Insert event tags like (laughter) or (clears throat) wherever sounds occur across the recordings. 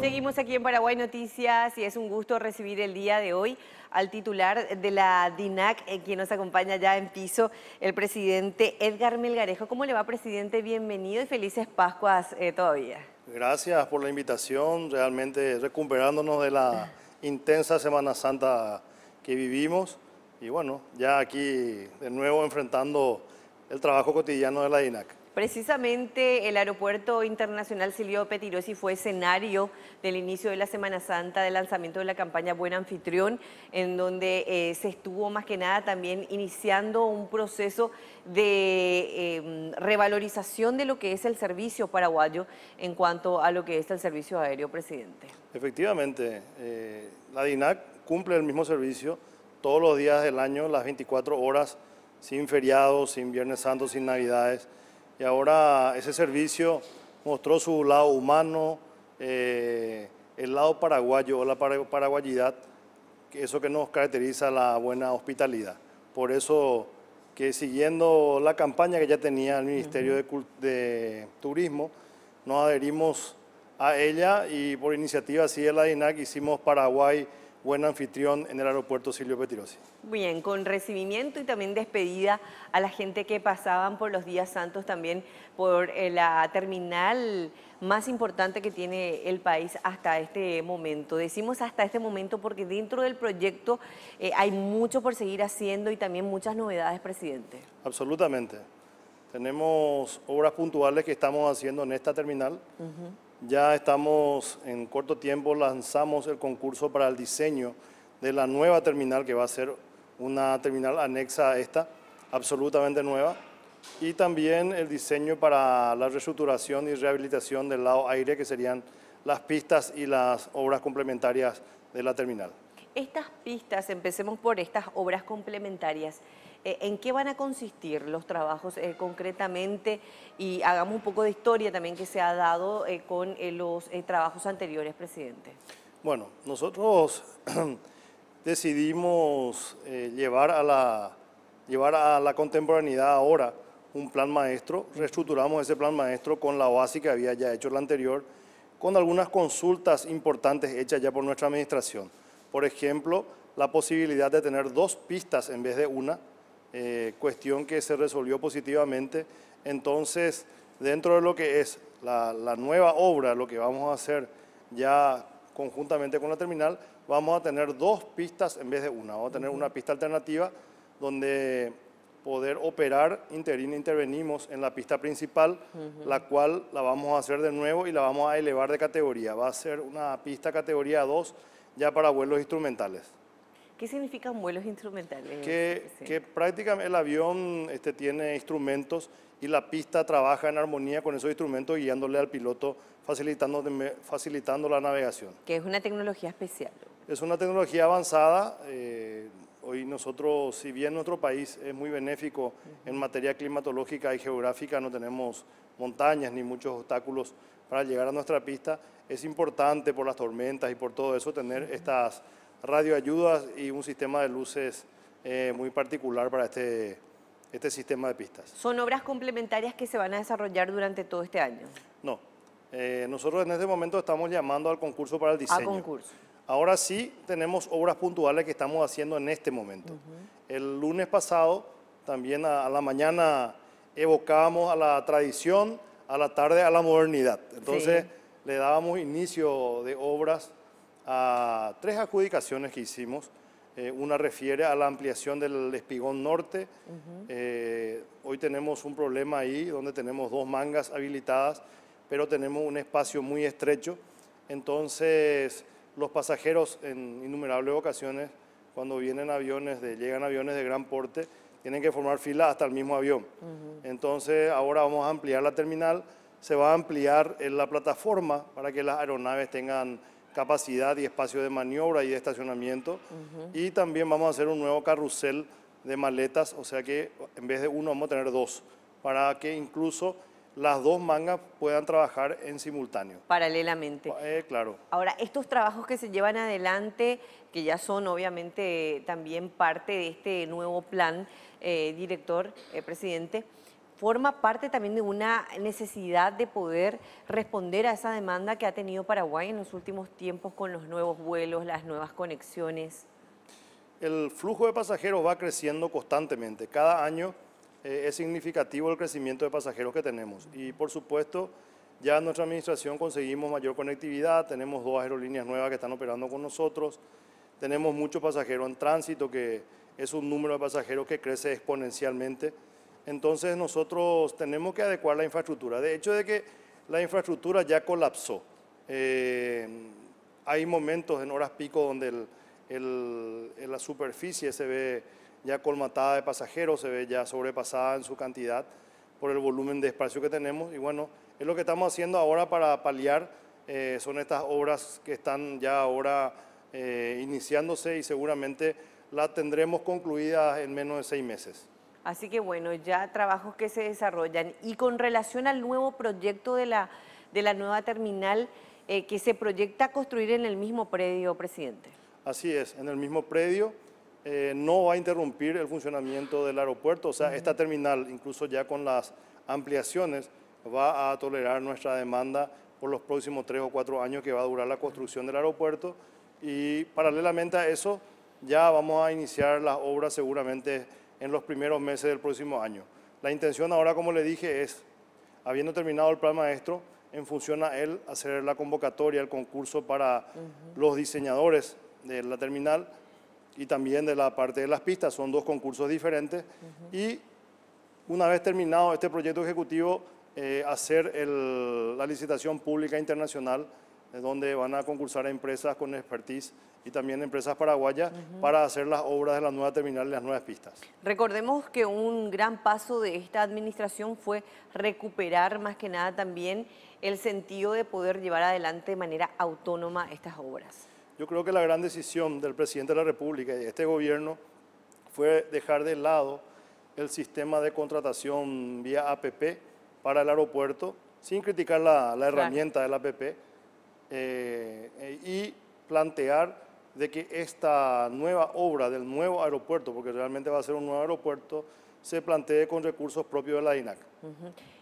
Seguimos aquí en Paraguay Noticias y es un gusto recibir el día de hoy al titular de la DINAC, eh, quien nos acompaña ya en piso, el presidente Edgar Melgarejo. ¿Cómo le va, presidente? Bienvenido y felices Pascuas eh, todavía. Gracias por la invitación, realmente recuperándonos de la intensa Semana Santa que vivimos y bueno, ya aquí de nuevo enfrentando el trabajo cotidiano de la DINAC. Precisamente el Aeropuerto Internacional Silvio Petirosi fue escenario del inicio de la Semana Santa, del lanzamiento de la campaña Buen Anfitrión, en donde eh, se estuvo más que nada también iniciando un proceso de em, revalorización de lo que es el servicio paraguayo en cuanto a lo que es el servicio aéreo, presidente. Efectivamente, eh, la DINAC cumple el mismo servicio todos los días del año, las 24 horas sin feriados, sin Viernes Santo, sin Navidades. Y ahora ese servicio mostró su lado humano, eh, el lado paraguayo la paraguayidad, eso que nos caracteriza la buena hospitalidad. Por eso que siguiendo la campaña que ya tenía el Ministerio de, de, Turismo, nos adherimos a ella y por iniciativa así de la DINAC hicimos Paraguay buen anfitrión en el aeropuerto Silvio Petirosi. Bien, con recibimiento y también despedida a la gente que pasaban por los días santos también por eh, la terminal más importante que tiene el país hasta este momento. Decimos hasta este momento porque dentro del proyecto eh, hay mucho por seguir haciendo y también muchas novedades, presidente. Absolutamente. Tenemos obras puntuales que estamos haciendo en esta terminal. Ya estamos en corto tiempo, lanzamos el concurso para el diseño de la nueva terminal, que va a ser una terminal anexa a esta, absolutamente nueva. Y también el diseño para la reestructuración y rehabilitación del lado aire, que serían las pistas y las obras complementarias de la terminal. Estas pistas, empecemos por estas obras complementarias, eh, ¿En qué van a consistir los trabajos eh, concretamente? Y hagamos un poco de historia también que se ha dado eh, con los trabajos anteriores, presidente. Bueno, nosotros (clears throat) decidimos llevar, a la, llevar a la contemporaneidad ahora un plan maestro, reestructuramos ese plan maestro con la base que había ya hecho el anterior, con algunas consultas importantes hechas ya por nuestra administración. Por ejemplo, la posibilidad de tener dos pistas en vez de una, eh, cuestión que se resolvió positivamente. Entonces, dentro de lo que es la, nueva obra, lo que vamos a hacer ya conjuntamente con la terminal, vamos a tener dos pistas en vez de una. Vamos a tener una pista alternativa donde poder operar interina intervenimos en la pista principal, la cual la vamos a hacer de nuevo y la vamos a elevar de categoría. Va a ser una pista categoría 2 ya para vuelos instrumentales. ¿Qué significan vuelos instrumentales? Que, que prácticamente el avión este, tiene instrumentos y la pista trabaja en armonía con esos instrumentos, guiándole al piloto, facilitando, facilitando la navegación. Que es una tecnología especial. Es una tecnología avanzada. Eh, hoy nosotros, si bien nuestro país es muy benéfico en materia climatológica y geográfica, no tenemos montañas ni muchos obstáculos para llegar a nuestra pista, es importante por las tormentas y por todo eso tener estas radioayudas y un sistema de luces eh, muy particular para este, este sistema de pistas. ¿Son obras complementarias que se van a desarrollar durante todo este año? No. Eh, nosotros en este momento estamos llamando al concurso para el diseño. concurso. Ahora sí tenemos obras puntuales que estamos haciendo en este momento. El lunes pasado, también a, la mañana, evocábamos a la tradición, a la tarde a la modernidad. Entonces, le dábamos inicio de obras a tres adjudicaciones que hicimos. Eh, una refiere a la ampliación del espigón norte. Eh, hoy tenemos un problema ahí donde tenemos dos mangas habilitadas, pero tenemos un espacio muy estrecho. Entonces, los pasajeros en innumerables ocasiones, cuando vienen aviones, de, llegan aviones de gran porte, tienen que formar fila hasta el mismo avión. Entonces, ahora vamos a ampliar la terminal, se va a ampliar eh, la plataforma para que las aeronaves tengan capacidad y espacio de maniobra y de estacionamiento. Y también vamos a hacer un nuevo carrusel de maletas, o sea que en vez de uno vamos a tener dos, para que incluso las dos mangas puedan trabajar en simultáneo. Paralelamente. Eh, claro. Ahora, estos trabajos que se llevan adelante, que ya son obviamente también parte de este nuevo plan, eh, director, eh, presidente, forma parte también de una necesidad de poder responder a esa demanda que ha tenido Paraguay en los últimos tiempos con los nuevos vuelos, las nuevas conexiones? El flujo de pasajeros va creciendo constantemente. Cada año eh, es significativo el crecimiento de pasajeros que tenemos. Y por supuesto, ya en nuestra administración conseguimos mayor conectividad, tenemos dos aerolíneas nuevas que están operando con nosotros, tenemos muchos pasajeros en tránsito, que es un número de pasajeros que crece exponencialmente entonces nosotros tenemos que adecuar la infraestructura. De hecho de que la infraestructura ya colapsó. Eh, hay momentos en horas pico donde la superficie se ve ya colmatada de pasajeros, se ve ya sobrepasada en su cantidad por el volumen de espacio que tenemos. Y bueno, es lo que estamos haciendo ahora para paliar, eh, son estas obras que están ya ahora eh, iniciándose y seguramente las tendremos concluidas en menos de seis meses. Así que bueno, ya trabajos que se desarrollan. Y con relación al nuevo proyecto de la, de la nueva terminal eh, que se proyecta construir en el mismo predio, presidente. Así es, en el mismo predio. Eh, no va a interrumpir el funcionamiento del aeropuerto, o sea, esta terminal, incluso ya con las ampliaciones, va a tolerar nuestra demanda por los próximos tres o cuatro años que va a durar la construcción del aeropuerto y paralelamente a eso ya vamos a iniciar las obras seguramente en los primeros meses del próximo año. La intención ahora, como le dije, es, habiendo terminado el plan maestro, en función a él hacer la convocatoria, el concurso para los diseñadores de la terminal y también de la parte de las pistas. Son dos concursos diferentes. Y una vez terminado este proyecto ejecutivo, eh, hacer la licitación pública internacional, eh, donde van a concursar empresas con expertise y también empresas paraguayas para hacer las obras de la nueva terminal y las nuevas pistas. Recordemos que un gran paso de esta administración fue recuperar más que nada también el sentido de poder llevar adelante de manera autónoma estas obras. Yo creo que la gran decisión del presidente de la República y de este gobierno fue dejar de lado el sistema de contratación vía APP para el aeropuerto, sin criticar la, herramienta de del APP, eh, y plantear de que esta nueva obra del nuevo aeropuerto, porque realmente va a ser un nuevo aeropuerto, se plantee con recursos propios de la INAC.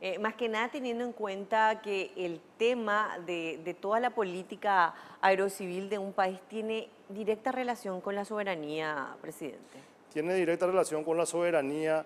Eh, más que nada teniendo en cuenta que el tema de, toda la política aerocivil de un país tiene directa relación con la soberanía, presidente. Tiene directa relación con la soberanía,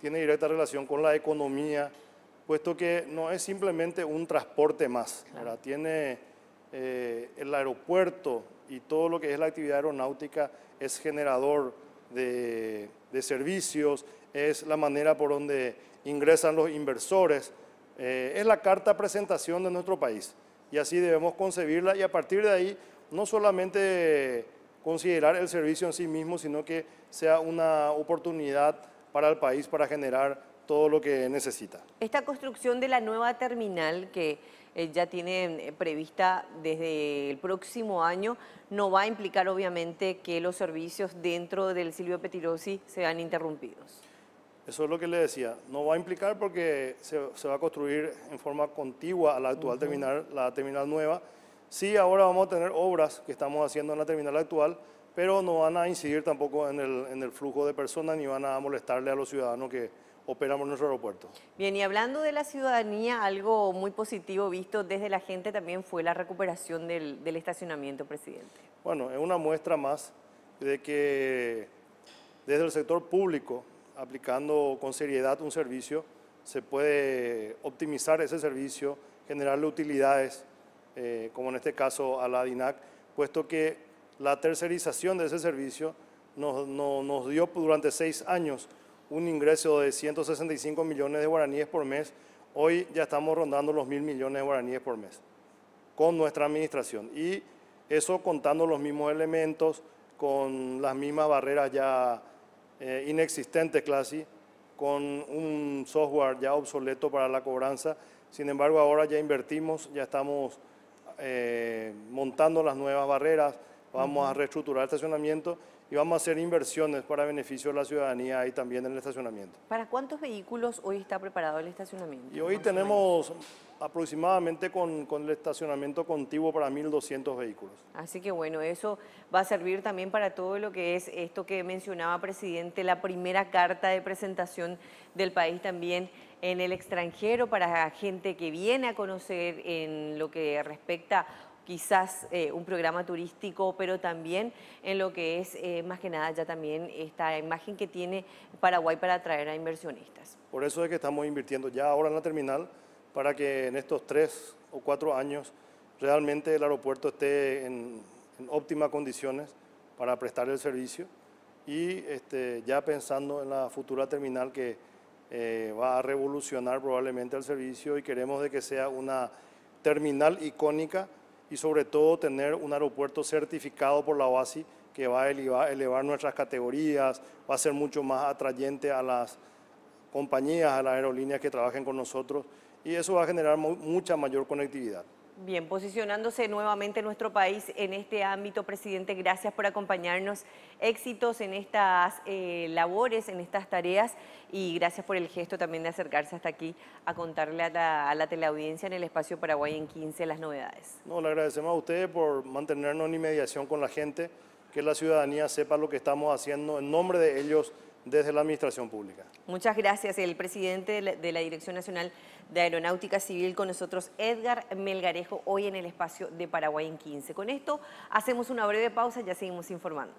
tiene directa relación con la economía, puesto que no es simplemente un transporte más. Tiene eh, el aeropuerto, y todo lo que es la actividad aeronáutica es generador de, servicios, es la manera por donde ingresan los inversores, eh, es la carta presentación de nuestro país y así debemos concebirla y a partir de ahí no solamente considerar el servicio en sí mismo, sino que sea una oportunidad para el país para generar todo lo que necesita. Esta construcción de la nueva terminal que eh, ya tiene eh, prevista desde el próximo año, no va a implicar obviamente que los servicios dentro del Silvio Petirosi sean interrumpidos. Eso es lo que le decía. No va a implicar porque se, va a construir en forma contigua a la actual terminal, la terminal nueva. Sí, ahora vamos a tener obras que estamos haciendo en la terminal actual, pero no van a incidir tampoco en el, flujo de personas ni van a molestarle a los ciudadanos que operamos nuestro aeropuerto. Bien, y hablando de la ciudadanía, algo muy positivo visto desde la gente también fue la recuperación del, estacionamiento, presidente. Bueno, es una muestra más de que desde el sector público, aplicando con seriedad un servicio, se puede optimizar ese servicio, generarle utilidades, eh, como en este caso a la DINAC, puesto que la tercerización de ese servicio nos, dio durante seis años un ingreso de 165 millones de guaraníes por mes. Hoy ya estamos rondando los mil millones de guaraníes por mes con nuestra administración. Y eso contando los mismos elementos, con las mismas barreras ya eh, inexistentes casi, con un software ya obsoleto para la cobranza. Sin embargo, ahora ya invertimos, ya estamos eh, montando las nuevas barreras, vamos a reestructurar el estacionamiento y vamos a hacer inversiones para beneficio de la ciudadanía y también en el estacionamiento. ¿Para cuántos vehículos hoy está preparado el estacionamiento? Y hoy tenemos aproximadamente con, con el estacionamiento contiguo para 1.200 vehículos. Así que bueno, eso va a servir también para todo lo que es esto que mencionaba, presidente, la primera carta de presentación del país también en el extranjero para gente que viene a conocer en lo que respecta quizás eh, un programa turístico, pero también en lo que es eh, más que nada ya también esta imagen que tiene Paraguay para atraer a inversionistas. Por eso es que estamos invirtiendo ya ahora en la terminal para que en estos tres o cuatro años realmente el aeropuerto esté en, óptimas condiciones para prestar el servicio y este, ya pensando en la futura terminal que eh, va a revolucionar probablemente el servicio y queremos de que sea una terminal icónica y sobre todo tener un aeropuerto certificado por la OASI que va a elevar, elevar nuestras categorías, va a ser mucho más atrayente a las compañías, a las aerolíneas que trabajen con nosotros y eso va a generar mucha mayor conectividad. Bien, posicionándose nuevamente nuestro país en este ámbito, presidente, gracias por acompañarnos. Éxitos en estas eh, labores, en estas tareas y gracias por el gesto también de acercarse hasta aquí a contarle a la, teleaudiencia en el espacio Paraguay en 15 las novedades. No, le agradecemos a ustedes por mantenernos en inmediación con la gente, que la ciudadanía sepa lo que estamos haciendo en nombre de ellos desde la Administración Pública. Muchas gracias. El presidente de la Dirección Nacional de Aeronáutica Civil con nosotros, Edgar Melgarejo, hoy en el espacio de Paraguay en 15. Con esto hacemos una breve pausa y ya seguimos informando.